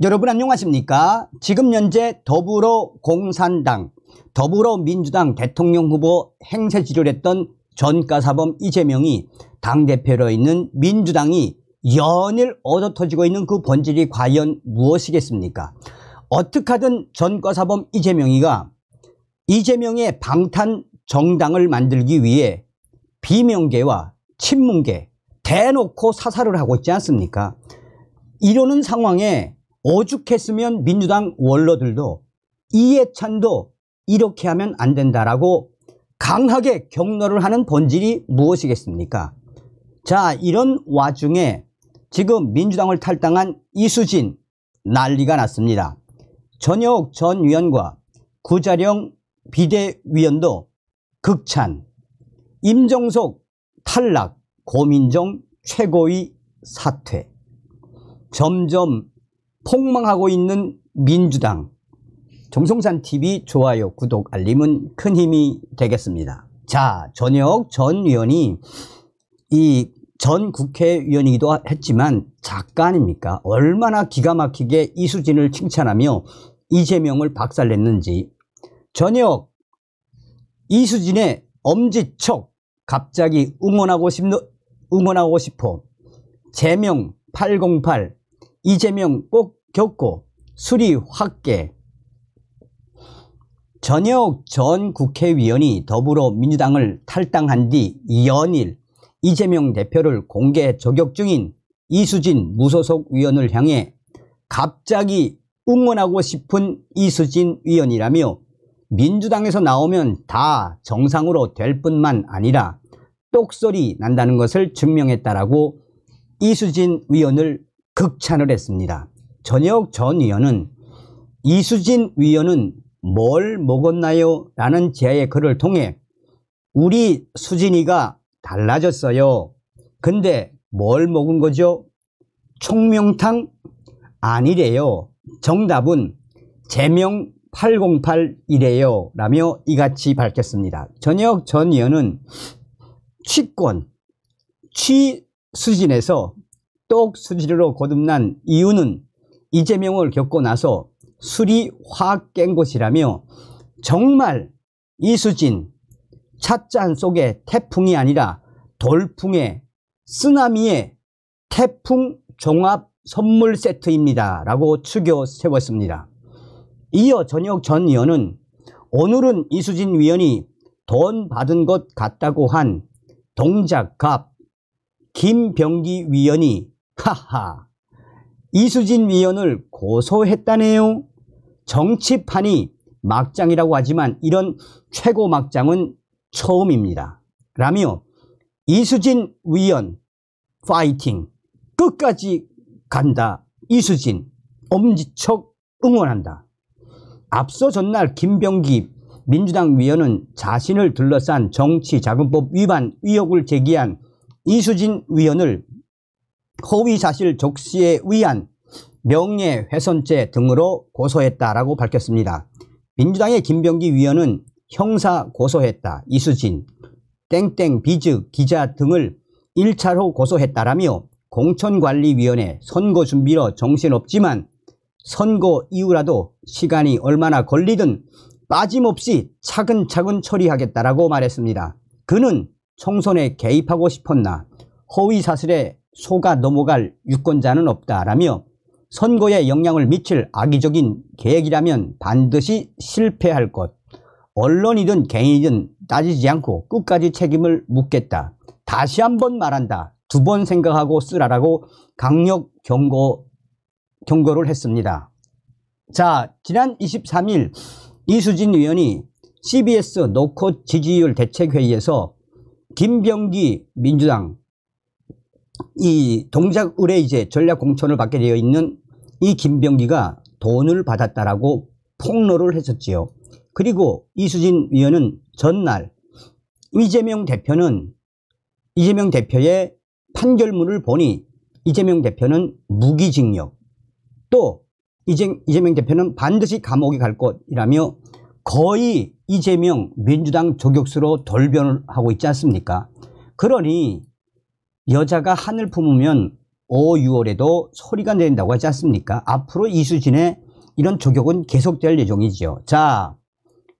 여러분 안녕하십니까? 지금 현재 더불어 공산당, 더불어민주당 대통령 후보 행세지를 했던 전가사범 이재명이 당대표로 있는 민주당이 연일 얻어터지고 있는 그 본질이 과연 무엇이겠습니까? 어떻하든 전과사범 이재명이가 이재명의 방탄 정당을 만들기 위해 비명계와 친문계 대놓고 사살을 하고 있지 않습니까? 이러는 상황에 오죽했으면 민주당 원로들도 이해찬도 이렇게 하면 안 된다라고 강하게 경로를 하는 본질이 무엇이겠습니까? 자 이런 와중에 지금 민주당을 탈당한 이수진 난리가 났습니다. 전혁 전 위원과 구자령 비대위원도 극찬, 임정석 탈락, 고민정 최고위 사퇴 점점 폭망하고 있는 민주당 정성산 TV 좋아요 구독 알림은 큰 힘이 되겠습니다 자 전역 전위원이이 전 국회의원이기도 했지만 작가 아닙니까 얼마나 기가 막히게 이수진을 칭찬하며 이재명을 박살냈는지 전역 이수진의 엄지척 갑자기 응원하고 싶 응원하고 싶어 재명 808 이재명 꼭 겪고 수리 확개 전혁 전 국회의원이 더불어민주당을 탈당한 뒤 연일 이재명 대표를 공개 저격 중인 이수진 무소속 위원을 향해 갑자기 응원하고 싶은 이수진 위원이라며 민주당에서 나오면 다 정상으로 될 뿐만 아니라 똑소리 난다는 것을 증명했다라고 이수진 위원을 극찬을 했습니다. 전역 전 위원은 이수진 위원은 뭘 먹었나요? 라는 제의 글을 통해 우리 수진이가 달라졌어요. 근데 뭘 먹은 거죠? 총명탕? 아니래요. 정답은 제명 808이래요. 라며 이같이 밝혔습니다. 전역 전 의원은 취권, 취수진에서 똑수지로 거듭난 이유는 이재명을 겪고 나서 술이 확 깬 것이라며 정말 이수진 찻잔 속의 태풍이 아니라 돌풍의 쓰나미의 태풍 종합 선물 세트입니다 라고 추겨 세웠습니다 이어 전역 전 의원은 오늘은 이수진 위원이 돈 받은 것 같다고 한 동작갑 김병기 위원이 하하. 이수진 위원을 고소했다네요. 정치판이 막장이라고 하지만 이런 최고 막장은 처음입니다. 라며 이수진 위원 파이팅 끝까지 간다. 이수진 엄지척 응원한다. 앞서 전날 김병기 민주당 위원은 자신을 둘러싼 정치자금법 위반 의혹을 제기한 이수진 위원을 허위사실 적시에 의한 명예훼손죄 등으로 고소했다라고 밝혔습니다. 민주당의 김병기 위원은 형사 고소했다, 이수진, 땡땡 비즈 기자 등을 1차로 고소했다라며 공천관리위원회 선거 준비로 정신없지만 선거 이후라도 시간이 얼마나 걸리든 빠짐없이 차근차근 처리하겠다라고 말했습니다. 그는 총선에 개입하고 싶었나 허위사실에 속아 넘어갈 유권자는 없다라며 선거에 영향을 미칠 악의적인 계획이라면 반드시 실패할 것. 언론이든 개인이든 따지지 않고 끝까지 책임을 묻겠다. 다시 한번 말한다. 두 번 생각하고 쓰라라고 강력 경고, 경고를 했습니다. 자, 지난 23일 이수진 의원이 CBS 노코 지지율 대책회의에서 김병기 민주당 이 동작 의뢰 이제 전략 공천을 받게 되어 있는 이 김병기가 돈을 받았다라고 폭로를 했었지요. 그리고 이수진 위원은 전날 이재명 대표는 이재명 대표의 판결문을 보니 이재명 대표는 무기징역 또 이재명 대표는 반드시 감옥에 갈 것이라며 거의 이재명 민주당 조격수로 돌변을 하고 있지 않습니까? 그러니 여자가 한을 품으면 5, 6월에도 소리가 내린다고 하지 않습니까? 앞으로 이수진의 이런 조격은 계속될 예정이지요. 자,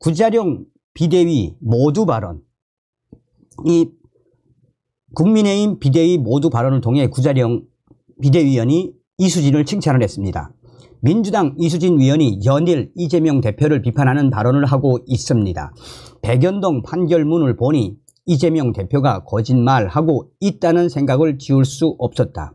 구자룡 비대위 모두 발언. 이 국민의힘 비대위 모두 발언을 통해 구자룡 비대위원이 이수진을 칭찬을 했습니다. 민주당 이수진 위원이 연일 이재명 대표를 비판하는 발언을 하고 있습니다. 백연동 판결문을 보니 이재명 대표가 거짓말하고 있다는 생각을 지울 수 없었다.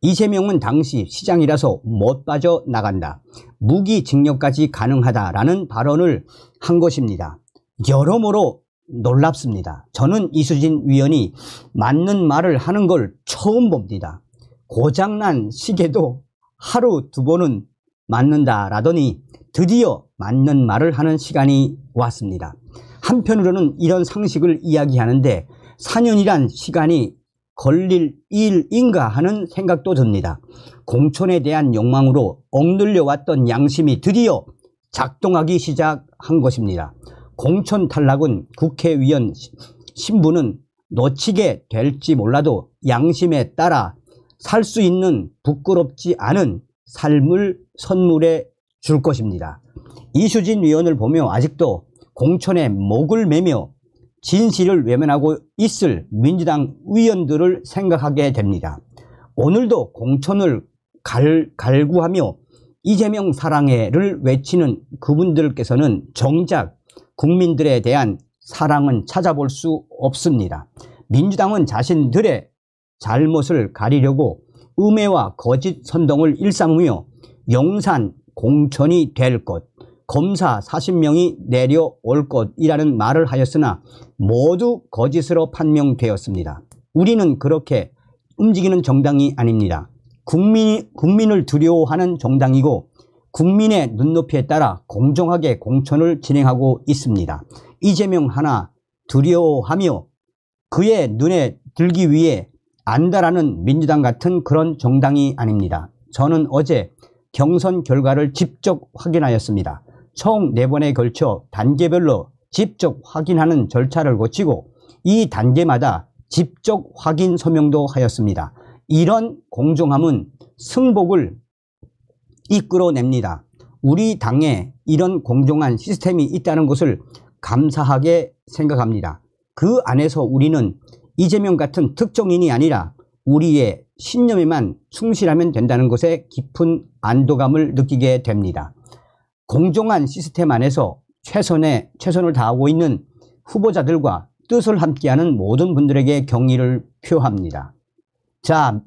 이재명은 당시 시장이라서 못 빠져나간다. 무기징역까지 가능하다라는 발언을 한 것입니다. 여러모로 놀랍습니다. 저는 이수진 위원이 맞는 말을 하는 걸 처음 봅니다. 고장난 시계도 하루 두 번은 맞는다라더니 드디어 맞는 말을 하는 시간이 왔습니다. 한편으로는 이런 상식을 이야기하는데 4년이란 시간이 걸릴 일인가 하는 생각도 듭니다. 공천에 대한 욕망으로 억눌려왔던 양심이 드디어 작동하기 시작한 것입니다. 공천 탈락은 국회의원 신분은 놓치게 될지 몰라도 양심에 따라 살 수 있는 부끄럽지 않은 삶을 선물해 줄 것입니다. 이수진 위원을 보며 아직도 공천에 목을 매며 진실을 외면하고 있을 민주당 의원들을 생각하게 됩니다. 오늘도 공천을 갈, 갈구하며 이재명 사랑해를 외치는 그분들께서는 정작 국민들에 대한 사랑은 찾아볼 수 없습니다. 민주당은 자신들의 잘못을 가리려고 음해와 거짓 선동을 일삼으며 영산 공천이 될 것, 검사 40명이 내려올 것이라는 말을 하였으나 모두 거짓으로 판명되었습니다. 우리는 그렇게 움직이는 정당이 아닙니다. 국민, 국민을 두려워하는 정당이고 국민의 눈높이에 따라 공정하게 공천을 진행하고 있습니다. 이재명 하나 두려워하며 그의 눈에 들기 위해 안다라는 민주당 같은 그런 정당이 아닙니다. 저는 어제 경선 결과를 직접 확인하였습니다. 총 4번에 걸쳐 단계별로 직접 확인하는 절차를 거치고 이 단계마다 직접 확인 서명도 하였습니다. 이런 공정함은 승복을 이끌어냅니다. 우리 당에 이런 공정한 시스템이 있다는 것을 감사하게 생각합니다. 그 안에서 우리는 이재명 같은 특정인이 아니라 우리의 신념에만 충실하면 된다는 것에 깊은 안도감을 느끼게 됩니다. 공정한 시스템 안에서 최선의 최선을 다하고 있는 후보자들과 뜻을 함께하는 모든 분들에게 경의를 표합니다. 자,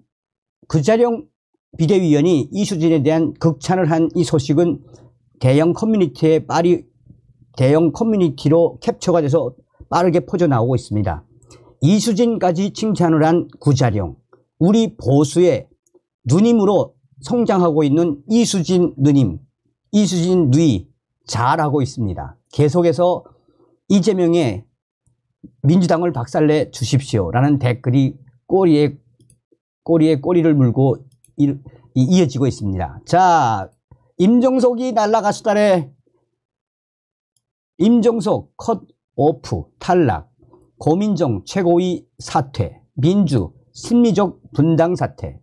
그자룡 비대위원이 이수진에 대한 극찬을 한 이 소식은 대형 커뮤니티에 빨리 대형 커뮤니티로 캡처가 돼서 빠르게 퍼져 나오고 있습니다. 이수진까지 칭찬을 한구자룡 우리 보수의 누님으로 성장하고 있는 이수진 누님, 이수진 누이 잘하고 있습니다. 계속해서 이재명의 민주당을 박살내 주십시오라는 댓글이 꼬리에 꼬리에 꼬리를 물고 이, 이어지고 있습니다. 자, 임종석이 날라갔수달에 임종석 컷 오프 탈락 고민정 최고위 사퇴 민주 심리적 분당 사태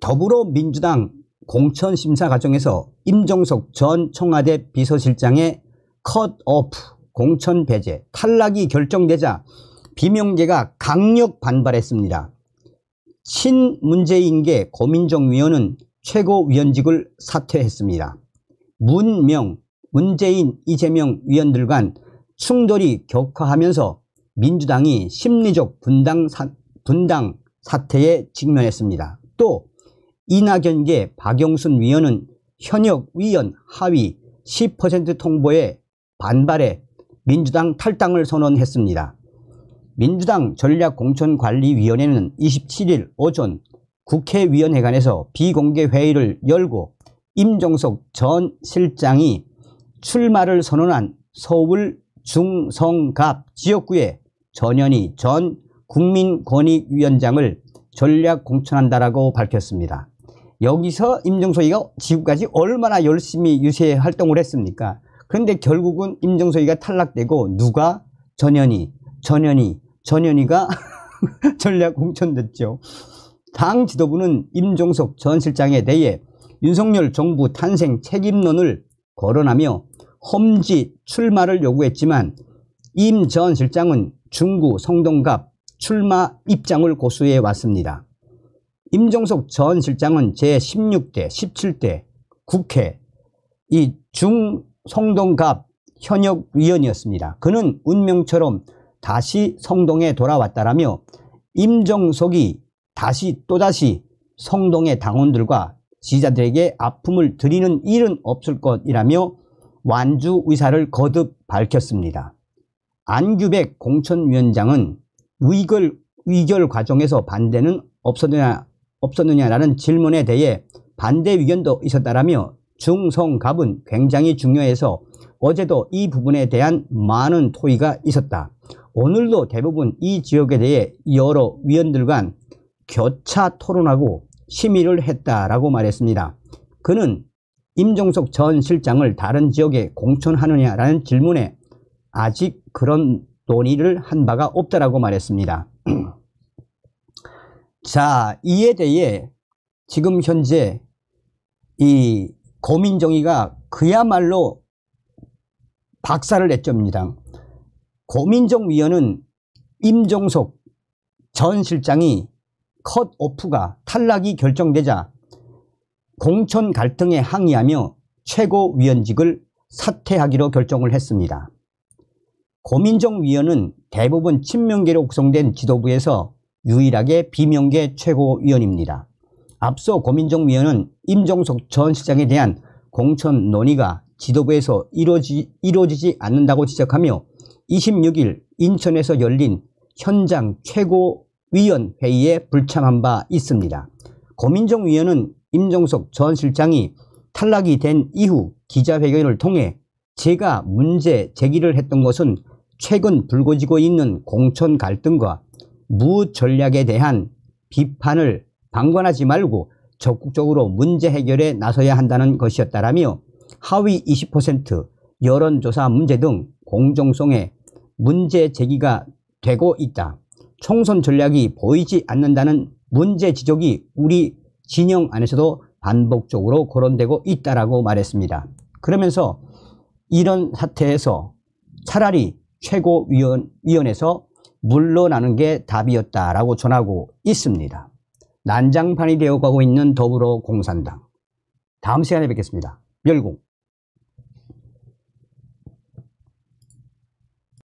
더불어민주당 공천심사 과정에서 임종석 전 청와대 비서실장의 컷오프 공천 배제 탈락이 결정되자 비명계가 강력 반발했습니다. 친문재인계 고민정 위원은 최고위원직을 사퇴했습니다. 문명, 문재인, 이재명 위원들 간 충돌이 격화하면서 민주당이 심리적 분당, 사, 분당 사태에 직면했습니다. 또 이낙연계 박영순 위원은 현역 위원 하위 10% 통보에 반발해 민주당 탈당을 선언했습니다. 민주당 전략공천관리위원회는 27일 오전 국회위원회관에서 비공개 회의를 열고 임종석 전 실장이 출마를 선언한 서울 중성갑 지역구에 전현희 전 국민권익위원장을 전략 공천한다라고 밝혔습니다. 여기서 임종석이가 지구까지 얼마나 열심히 유세 활동을 했습니까? 그런데 결국은 임종석이가 탈락되고 누가 전현희, 전현희, 전현희가 전략 공천됐죠. 당 지도부는 임종석 전 실장에 대해 윤석열 정부 탄생 책임론을 거론하며 험지 출마를 요구했지만 임 전 실장은 중구 성동갑 출마 입장을 고수해 왔습니다. 임종석 전 실장은 제16대, 17대 국회 이 중성동갑 현역 위원이었습니다. 그는 운명처럼 다시 성동에 돌아왔다라며 임종석이 다시 또다시 성동의 당원들과 지지자들에게 아픔을 드리는 일은 없을 것이라며 완주 의사를 거듭 밝혔습니다. 안규백 공천위원장은 의결, 의결 과정에서 반대는 없어져야 없었느냐라는 질문에 대해 반대 의견도 있었다라며 중성갑은 굉장히 중요해서 어제도 이 부분에 대한 많은 토의가 있었다. 오늘도 대부분 이 지역에 대해 여러 위원들 간 교차 토론하고 심의를 했다라고 말했습니다. 그는 임종석 전 실장을 다른 지역에 공천하느냐라는 질문에 아직 그런 논의를 한 바가 없다라고 말했습니다. 자, 이에 대해 지금 현재 이 고민정의가 그야말로 박살을 냈죠, 민주당. 고민정 위원은 임종석 전 실장이 컷오프가 탈락이 결정되자 공천 갈등에 항의하며 최고위원직을 사퇴하기로 결정을 했습니다. 고민정 위원은 대부분 친명계로 구성된 지도부에서 유일하게 비명계 최고위원입니다. 앞서 고민정 위원은 임종석 전 시장에 대한 공천 논의가 지도부에서 이루어지, 이루어지지 않는다고 지적하며 26일 인천에서 열린 현장 최고위원 회의에 불참한 바 있습니다. 고민정 위원은 임종석 전 실장이 탈락이 된 이후 기자회견을 통해 제가 문제 제기를 했던 것은 최근 불거지고 있는 공천 갈등과 무전략에 대한 비판을 방관하지 말고 적극적으로 문제 해결에 나서야 한다는 것이었다라며 하위 20% 여론조사 문제 등 공정성에 문제 제기가 되고 있다. 총선 전략이 보이지 않는다는 문제 지적이 우리 진영 안에서도 반복적으로 거론되고 있다라고 말했습니다. 그러면서 이런 사태에서 차라리 최고위원회에서 물러나는 게 답이었다라고 전하고 있습니다. 난장판이 되어가고 있는 더불어공산당. 다음 시간에 뵙겠습니다. 멸공.